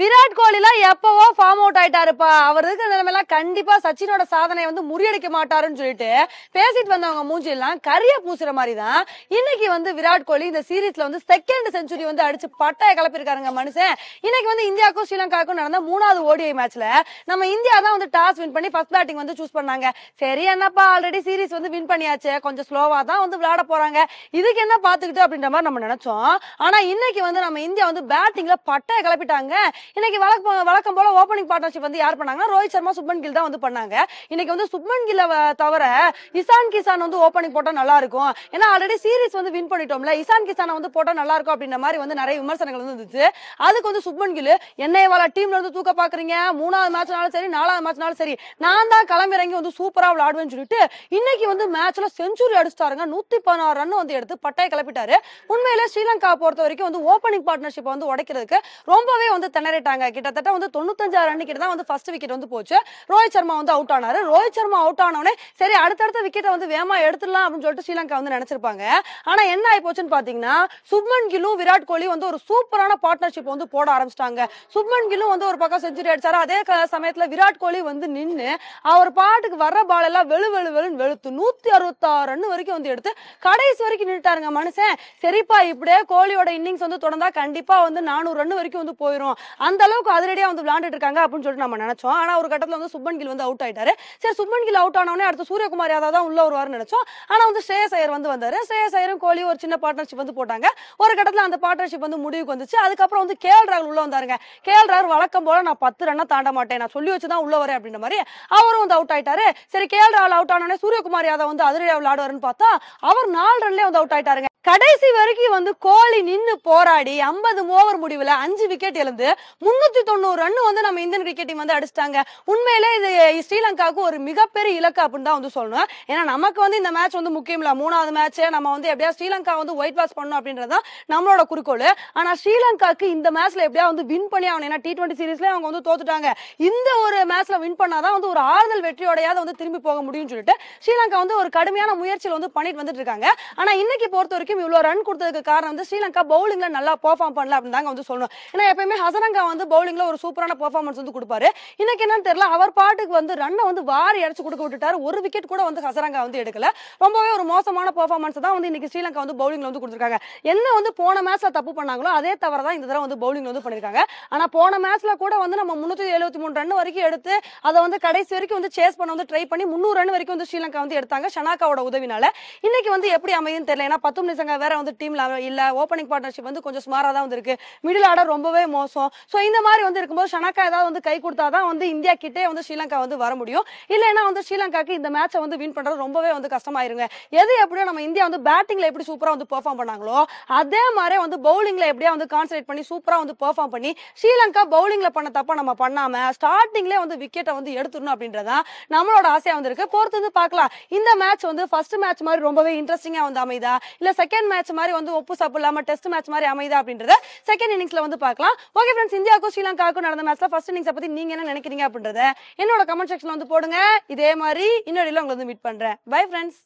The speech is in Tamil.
விராட் கோலிலாம் எப்பவோ ஃபார்ம் அவுட் ஆயிட்டாருப்பா அவர் இருக்கிற நிலைமையெல்லாம் கண்டிப்பா சச்சினோட சாதனை வந்து முறியடிக்க மாட்டாருன்னு சொல்லிட்டு பேசிட்டு வந்தவங்க மூஞ்சிலாம் கரிய பூசுற மாதிரி தான் இன்னைக்கு வந்து விராட் கோலி இந்த சீரீஸ்ல வந்து செகண்ட் செஞ்சுரி வந்து அடிச்சு பட்டாய கலப்பிருக்காருங்க மனுஷன் இன்னைக்கு வந்து இந்தியாவுக்கும் ஸ்ரீலங்காவுக்கும் நடந்த மூணாவது ஓடிஐ மேட்ச்ல நம்ம இந்தியா தான் வந்து டாஸ் வின் பண்ணி ஃபர்ஸ்ட் பேட்டிங் வந்து சூஸ் பண்ணாங்க சரி என்னப்பா ஆல்ரெடி சீரீஸ் வந்து வின் பண்ணியாச்சு கொஞ்சம் ஸ்லோவா தான் வந்து விளையாட போறாங்க இதுக்கு என்ன பாத்துக்கிட்டு அப்படின்ற மாதிரி நம்ம நினைச்சோம் ஆனா இன்னைக்கு வந்து நம்ம இந்தியா வந்து பேட்டிங்ல பட்டாய கலப்பிட்டாங்க இன்னைக்கு வழக்கம் வழக்கம் போல ஓப்பனிங் பார்ட்னர்ஷிப் வந்து யார் பண்ணாங்கன்னா ரோஹித் சர்மா சுப்மன் கில் தான் வந்து பண்ணாங்க இன்னைக்கு வந்து சுப்மன் கில் தவிர இசான் கிசான் வந்து ஓப்பனிங் போட்டா நல்லா இருக்கும் ஏன்னா ஆல்ரெடி சீரீஸ் வந்து வின் பண்ணிட்டோம்ல இசான் கிசானை வந்து போட்டால் நல்லா இருக்கும் அப்படின்ற மாதிரி வந்து நிறைய விமர்சனங்கள் வந்து இருந்துச்சு அதுக்கு வந்து சுப்மன் கில் என்னை வாழ டீம்ல இருந்து தூக்க பாக்குறீங்க மூணாவது மேட்ச்னாலும் சரி நாலாவது மேட்ச்னாலும் சரி நான் தான் களமிறங்கி வந்து சூப்பரா விளாடுவேன்னு சொல்லிட்டு இன்னைக்கு வந்து மேட்ச்ல செஞ்சுரி அடிச்சிட்டாருங்க நூத்தி பதினாறு ரன் வந்து எடுத்து பட்டாய கிளப்பிட்டாரு உண்மையில ஸ்ரீலங்கா பொறுத்த வரைக்கும் வந்து ஓப்பனிங் பார்ட்னர்ஷிப் வந்து உடைக்கிறதுக்கு ரொம்பவே வந்து திணற திணறிட்டாங்க கிட்டத்தட்ட வந்து தொண்ணூத்தஞ்சாறு ரன் கிட்ட தான் வந்து ஃபர்ஸ்ட் விக்கெட் வந்து போச்சு ரோஹித் சர்மா வந்து அவுட் ஆனாரு ரோஹித் சர்மா அவுட் ஆனவனே சரி அடுத்தடுத்த விக்கெட்டை வந்து வேமா எடுத்துடலாம் அப்படின்னு சொல்லிட்டு ஸ்ரீலங்கா வந்து நினைச்சிருப்பாங்க ஆனா என்ன ஆகி போச்சுன்னு பாத்தீங்கன்னா சுப்மன் கிலும் விராட் கோலி வந்து ஒரு சூப்பரான பார்ட்னர்ஷிப் வந்து போட ஆரம்பிச்சிட்டாங்க சுப்மன் கிலும் வந்து ஒரு பக்கம் செஞ்சுரி அடிச்சாரு அதே சமயத்துல விராட் கோலி வந்து நின்று அவர் பாட்டுக்கு வர்ற பால் எல்லாம் வெளு வெளு வெளுன்னு வெளுத்து நூத்தி அறுபத்தாறு ரன் வரைக்கும் வந்து எடுத்து கடைசி வரைக்கும் நின்றுட்டாருங்க மனுஷன் சரிப்பா இப்படியே கோலியோட இன்னிங்ஸ் வந்து தொடர்ந்தா கண்டிப்பா வந்து நானூறு ரன் வரைக்கும் வந்து போயிடும் அந்த அளவுக்கு அதிரடியாக வந்து விளாண்டுட்டு இருக்காங்க அப்படின்னு சொல்லிட்டு நம்ம நினைச்சோம் ஆனால் ஒரு கட்டத்தில் வந்து சுப்மன் கில் வந்து அவுட் ஆயிட்டாரு சரி சுப்மன் கில் அவுட் ஆனவனே அடுத்து சூரியகுமார் யாதவ் தான் உள்ள வருவார்னு நினைச்சோம் ஆனால் வந்து ஸ்ரேயஸ் ஐயர் வந்து வந்தார் ஸ்ரேயஸ் ஐயரும் கோலி ஒரு சின்ன பார்ட்னர்ஷிப் வந்து போட்டாங்க ஒரு கட்டத்தில் அந்த பார்ட்னர்ஷிப் வந்து முடிவுக்கு வந்துச்சு அதுக்கப்புறம் வந்து கேஎல் ராகுல் உள்ள வந்தாருங்க கேஎல் ராகுல் வழக்கம் போல நான் பத்து ரன்னா தாண்ட மாட்டேன் நான் சொல்லி வச்சு தான் உள்ள வரேன் அப்படின்ற மாதிரி அவரும் வந்து அவுட் ஆயிட்டாரு சரி கேஎல் ராகுல் அவுட் ஆனவனே சூரியகுமார் யாதவ் வந்து அதிரடியாக விளையாடுவாருன்னு பார்த்தா அவர் நாலு ரன்லேயே வந்து அவுட் ஆயிட்டாருங்க கடைசி வரைக்கும் வந்து கோலி நின்று போராடி ஐம்பது ஓவர் முடிவில் அஞ்சு விக்கெட் இழந்து முன்னூத்தி தொண்ணூறு ரன் வந்து நம்ம இந்தியன் கிரிக்கெட் டீம் வந்து அடிச்சிட்டாங்க உண்மையிலே இது ஸ்ரீலங்காவுக்கு ஒரு மிகப்பெரிய இலக்கு அப்படின்னு தான் வந்து சொல்லணும் ஏன்னா நமக்கு வந்து இந்த மேட்ச் வந்து முக்கியம் இல்லை மூணாவது மேட்ச் நம்ம வந்து எப்படியா ஸ்ரீலங்கா வந்து ஒயிட் வாஷ் பண்ணணும் அப்படின்றது தான் நம்மளோட குறிக்கோள் ஆனா ஸ்ரீலங்காக்கு இந்த மேட்ச்ல எப்படியா வந்து வின் பண்ணி ஆகணும் ஏன்னா டி சீரீஸ்ல அவங்க வந்து தோத்துட்டாங்க இந்த ஒரு மேட்ச்ல வின் பண்ணாதான் வந்து ஒரு ஆறுதல் வெற்றியோடையாவது வந்து திரும்பி போக முடியும்னு சொல்லிட்டு ஸ்ரீலங்கா வந்து ஒரு கடுமையான முயற்சியில் வந்து பண்ணிட்டு வந்துட்டு இருக்காங்க ஆனா இன்னைக்கு பொறுத்த வரைக்கும் வரைக்கும் இவ்வளோ ரன் கொடுத்ததுக்கு காரணம் வந்து ஸ்ரீலங்கா பவுலிங்ல நல்லா பெர்ஃபார்ம் பண்ணல அப்படின்னு வந்து சொல்லணும் ஏன்னா எப்பயுமே ஹசரங்கா வந்து பவுலிங்ல ஒரு சூப்பரான பெர்ஃபார்மன்ஸ் வந்து கொடுப்பாரு இன்னைக்கு என்னன்னு தெரியல அவர் பாட்டுக்கு வந்து ரன்னை வந்து வாரி அடிச்சு கொடுக்க விட்டுட்டாரு ஒரு விக்கெட் கூட வந்து ஹசரங்கா வந்து எடுக்கல ரொம்பவே ஒரு மோசமான பெர்ஃபார்மன்ஸ் தான் வந்து இன்னைக்கு ஸ்ரீலங்கா வந்து பவுலிங்ல வந்து கொடுத்துருக்காங்க என்ன வந்து போன மேட்ச்ல தப்பு பண்ணாங்களோ அதே தவிர தான் இந்த தடவை வந்து பவுலிங் வந்து பண்ணிருக்காங்க ஆனா போன மேட்ச்ல கூட வந்து நம்ம முன்னூத்தி எழுபத்தி மூணு ரன் வரைக்கும் எடுத்து அதை வந்து கடைசி வரைக்கும் வந்து சேஸ் பண்ண வந்து ட்ரை பண்ணி முந்நூறு ரன் வரைக்கும் வந்து ஸ்ரீலங்கா வந்து எடுத்தாங்க ஷனாக்காவோட உதவினால இன்னைக்கு வந்து எப்படி அமையும் தெரியல ஏன்னா பத்து மணி பசங்க வேற வந்து டீம்ல இல்ல ஓப்பனிங் பார்ட்னர்ஷிப் வந்து கொஞ்சம் சுமாரா தான் வந்திருக்கு மிடில் ஆர்டர் ரொம்பவே மோசம் சோ இந்த மாதிரி வந்து இருக்கும்போது ஷனாக்கா ஏதாவது வந்து கை கொடுத்தாதான் வந்து இந்தியா கிட்டே வந்து ஸ்ரீலங்கா வந்து வர முடியும் இல்லைன்னா வந்து ஸ்ரீலங்காக்கு இந்த மேட்சை வந்து வின் பண்றது ரொம்பவே வந்து கஷ்டமாயிருங்க எது எப்படியோ நம்ம இந்தியா வந்து பேட்டிங்ல எப்படி சூப்பரா வந்து பெர்ஃபார்ம் பண்ணாங்களோ அதே மாதிரி வந்து பவுலிங்ல எப்படியா வந்து கான்சன்ட்ரேட் பண்ணி சூப்பரா வந்து பெர்ஃபார்ம் பண்ணி ஸ்ரீலங்கா பவுலிங்ல பண்ண தப்ப நம்ம பண்ணாம ஸ்டார்டிங்லேயே வந்து விக்கெட்டை வந்து எடுத்துடணும் அப்படின்றதா நம்மளோட ஆசையா வந்திருக்கு பொறுத்து வந்து பார்க்கலாம் இந்த மேட்ச் வந்து ஃபர்ஸ்ட் மேட்ச் மாதிரி ரொம்பவே இன்ட்ரெஸ்டிங்கா வந்து அமைதா இல்ல செகண்ட் செகண்ட் மேட்ச் மாதிரி வந்து ஒப்பு சாப்பு இல்லாம டெஸ்ட் மேட்ச் மாதிரி அமைதா அப்படின்றத செகண்ட் இன்னிங்ஸ்ல வந்து பார்க்கலாம் ஓகே ஃப்ரெண்ட்ஸ் இந்தியாவுக்கும் ஸ்ரீலங்காவுக்கும் நடந்த மேட்ச்ல ஃபர்ஸ்ட் இன்னிங்ஸ் பத்தி நீங்க என்ன நினைக்கிறீங்க அப்படின்றத என்னோட கமெண்ட் செக்ஷன்ல வந்து போடுங்க இதே மாதிரி இன்னொரு உங்களை வந்து மீட் பண்றேன் பை ஃப்ரெண்ட்ஸ்